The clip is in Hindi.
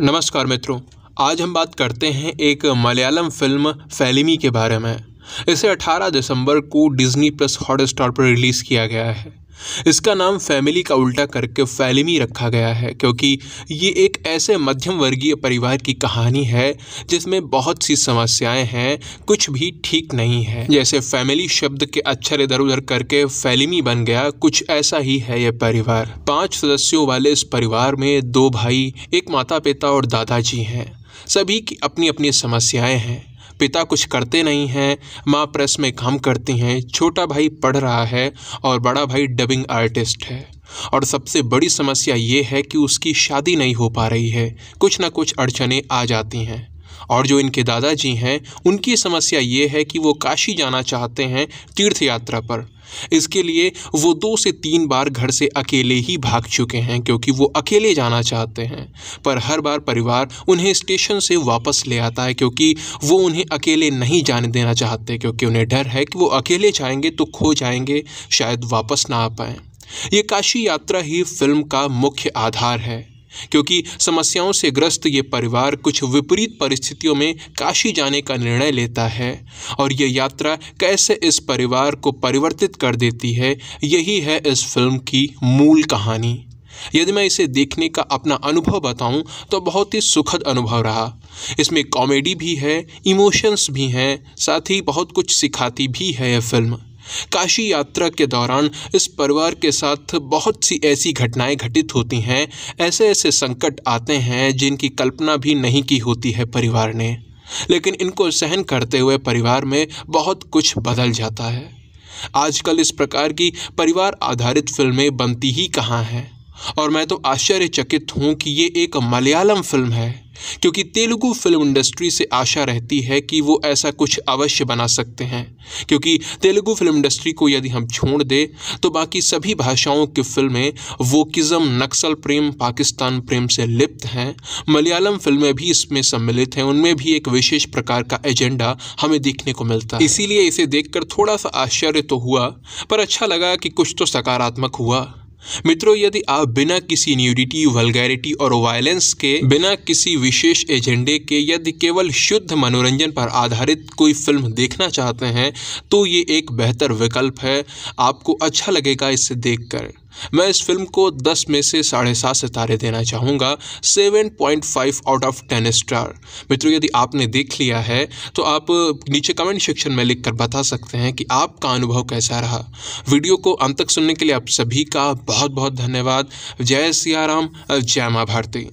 नमस्कार मित्रों आज हम बात करते हैं एक मलयालम फिल्म फैलिमी के बारे में इसे 18 दिसंबर को डिज्नी प्लस हॉटस्टार पर रिलीज़ किया गया है इसका नाम फैमिली का उल्टा करके फैलिमी रखा गया है क्योंकि ये एक ऐसे मध्यम वर्गीय परिवार की कहानी है जिसमें बहुत सी समस्याएं हैं कुछ भी ठीक नहीं है जैसे फैमिली शब्द के अक्षर इधर उधर करके फैलिमी बन गया कुछ ऐसा ही है यह परिवार पांच सदस्यों वाले इस परिवार में दो भाई एक माता पिता और दादाजी हैं सभी की अपनी अपनी समस्याएं हैं पिता कुछ करते नहीं हैं माँ प्रेस में काम करती हैं छोटा भाई पढ़ रहा है और बड़ा भाई डबिंग आर्टिस्ट है और सबसे बड़ी समस्या ये है कि उसकी शादी नहीं हो पा रही है कुछ ना कुछ अड़चने आ जाती हैं और जो इनके दादाजी हैं उनकी समस्या ये है कि वो काशी जाना चाहते हैं तीर्थ यात्रा पर इसके लिए वो दो से तीन बार घर से अकेले ही भाग चुके हैं क्योंकि वो अकेले जाना चाहते हैं पर हर बार परिवार उन्हें स्टेशन से वापस ले आता है क्योंकि वो उन्हें अकेले नहीं जाने देना चाहते क्योंकि उन्हें डर है कि वो अकेले जाएंगे तो खो जाएंगे शायद वापस ना आ पाएँ ये काशी यात्रा ही फिल्म का मुख्य आधार है क्योंकि समस्याओं से ग्रस्त ये परिवार कुछ विपरीत परिस्थितियों में काशी जाने का निर्णय लेता है और ये यात्रा कैसे इस परिवार को परिवर्तित कर देती है यही है इस फिल्म की मूल कहानी यदि मैं इसे देखने का अपना अनुभव बताऊं तो बहुत ही सुखद अनुभव रहा इसमें कॉमेडी भी है इमोशंस भी हैं साथ ही बहुत कुछ सिखाती भी है यह फिल्म काशी यात्रा के दौरान इस परिवार के साथ बहुत सी ऐसी घटनाएं घटित होती हैं ऐसे ऐसे संकट आते हैं जिनकी कल्पना भी नहीं की होती है परिवार ने लेकिन इनको सहन करते हुए परिवार में बहुत कुछ बदल जाता है आजकल इस प्रकार की परिवार आधारित फिल्में बनती ही कहाँ हैं और मैं तो आश्चर्यचकित हूँ कि ये एक मलयालम फिल्म है क्योंकि तेलुगु फिल्म इंडस्ट्री से आशा रहती है कि वो ऐसा कुछ अवश्य बना सकते हैं क्योंकि तेलुगु फिल्म इंडस्ट्री को यदि हम छोड़ दें तो बाकी सभी भाषाओं की फिल्में वोकिज़म नक्सल प्रेम पाकिस्तान प्रेम से लिप्त हैं मलयालम फिल्में भी इसमें सम्मिलित हैं उनमें भी एक विशेष प्रकार का एजेंडा हमें देखने को मिलता है इसीलिए इसे देखकर थोड़ा सा आश्चर्य तो हुआ पर अच्छा लगा कि कुछ तो सकारात्मक हुआ मित्रों यदि आप बिना किसी न्यूडिटी वलगैरिटी और वायलेंस के बिना किसी विशेष एजेंडे के यदि केवल शुद्ध मनोरंजन पर आधारित कोई फिल्म देखना चाहते हैं तो ये एक बेहतर विकल्प है आपको अच्छा लगेगा इसे देखकर मैं इस फिल्म को 10 में से साढ़े सात सितारे देना चाहूँगा 7.5 आउट ऑफ टेन स्टार मित्रों यदि आपने देख लिया है तो आप नीचे कमेंट सेक्शन में लिखकर बता सकते हैं कि आपका अनुभव कैसा रहा वीडियो को अंत तक सुनने के लिए आप सभी का बहुत बहुत धन्यवाद जय सियाराम जय माँ भारती